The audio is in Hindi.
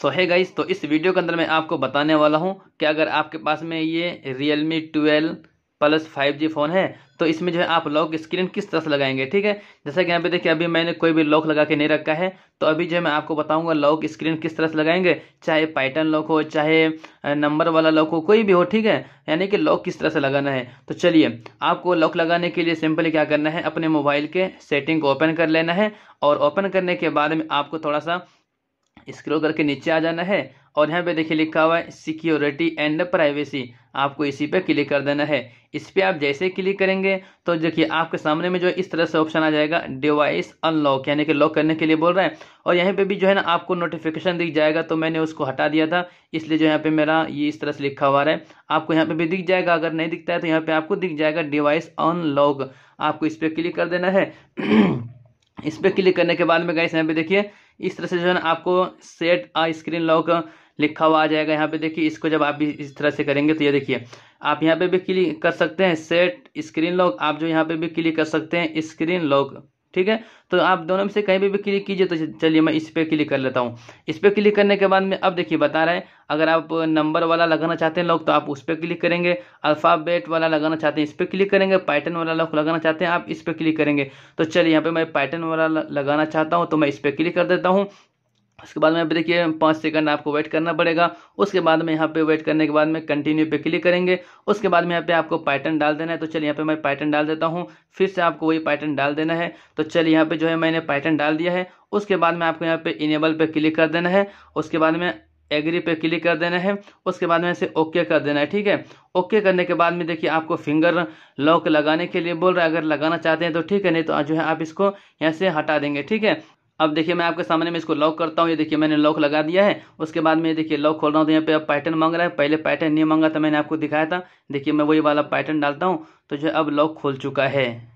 सो है गाइस तो इस वीडियो के अंदर मैं आपको बताने वाला हूँ कि अगर आपके पास में ये Realme twelve plus five G phone है तो इसमें जो है आप लॉक स्क्रीन किस तरह से लगाएंगे ठीक है जैसे कि यहाँ पे देखिए अभी मैंने कोई भी लॉक लगा के नहीं रखा है तो अभी जो है मैं आपको बताऊंगा लॉक स्क्रीन किस तरह से लगाएंगे चाहे पैटर्न लॉक हो चाहे नंबर वाला लॉक हो कोई भी हो ठीक है यानी कि लॉक किस तरह से लगाना है तो चलिए आपको लॉक लगाने के लिए सिंपली क्या करना है अपने मोबाइल के सेटिंग को ओपन कर लेना है और ओपन करने के बाद में आपको थोड़ा सा स्क्रो करके नीचे आ जाना है और यहाँ पे देखिए लिखा हुआ है सिक्योरिटी एंड प्राइवेसी आपको इसी पे क्लिक कर देना है इस पर आप जैसे क्लिक करेंगे तो देखिए आपके सामने में जो इस तरह से ऑप्शन आ जाएगा डिवाइस अनलॉक यानी कि लॉक करने के लिए बोल रहा है और यहाँ पे भी जो है ना आपको नोटिफिकेशन दिख जाएगा तो मैंने उसको हटा दिया था इसलिए जो यहाँ पे मेरा ये इस तरह से लिखा हुआ है आपको यहाँ पे भी दिख जाएगा अगर नहीं दिखता है तो यहाँ पे आपको दिख जाएगा डिवाइस अनलॉक आपको इस पर क्लिक कर देना है इस पर क्लिक करने के बाद में गाइस यहाँ पे देखिए इस तरह से जो है ना आपको सेट आ स्क्रीन लॉक लिखा हुआ आ जाएगा यहाँ पे देखिए इसको जब आप इस तरह से करेंगे तो ये देखिए आप यहाँ पे भी क्लिक कर सकते हैं सेट स्क्रीन लॉक आप जो यहाँ पे भी क्लिक कर सकते हैं स्क्रीन लॉक ठीक है तो आप दोनों में से कहीं भी, भी क्लिक कीजिए तो चलिए मैं इस पर क्लिक कर लेता हूँ इस पर क्लिक करने के बाद में अब देखिए बता रहा है अगर आप नंबर वाला लगाना चाहते हैं लोग तो आप उस पर क्लिक करेंगे अल्फ़ाबेट वाला लगाना चाहते हैं इस पर क्लिक करेंगे पैटर्न वाला लोग लगाना चाहते हैं आप इस पर क्लिक करेंगे तो चलिए यहाँ पे मैं पैटर्न वाला लगाना चाहता हूँ तो मैं इस पर क्लिक कर देता हूँ उसके बाद में देखिए पाँच सेकंड आपको वेट करना पड़ेगा उसके बाद में यहाँ पे वेट करने के बाद में कंटिन्यू पे क्लिक करेंगे उसके बाद में यहाँ पे आपको पैटर्न डाल देना है तो चलिए यहाँ पे मैं पैटर्न डाल देता हूँ फिर से आपको वही पैटर्न डाल देना है तो चलिए यहाँ पे जो है मैंने पैटर्न डाल दिया है उसके बाद में आपको यहाँ पे इनेबल पे क्लिक कर देना है उसके बाद में एग्री पे क्लिक कर देना है उसके बाद में इसे ओके कर देना है ठीक है ओके करने के बाद में देखिए आपको फिंगर लॉक लगाने के लिए बोल रहा है अगर लगाना चाहते हैं तो ठीक है नहीं तो जो है आप इसको यहाँ से हटा देंगे ठीक है अब देखिए मैं आपके सामने में इसको लॉक करता हूँ ये देखिए मैंने लॉक लगा दिया है उसके बाद में देखिए लॉक खोल रहा हूँ तो यहाँ पे अब पैटर्न मांग रहा है पहले पैटर्न नहीं मांगा था मैंने आपको दिखाया था देखिए मैं वही वाला पैटर्न डालता हूँ तो जो अब लॉक खोल चुका है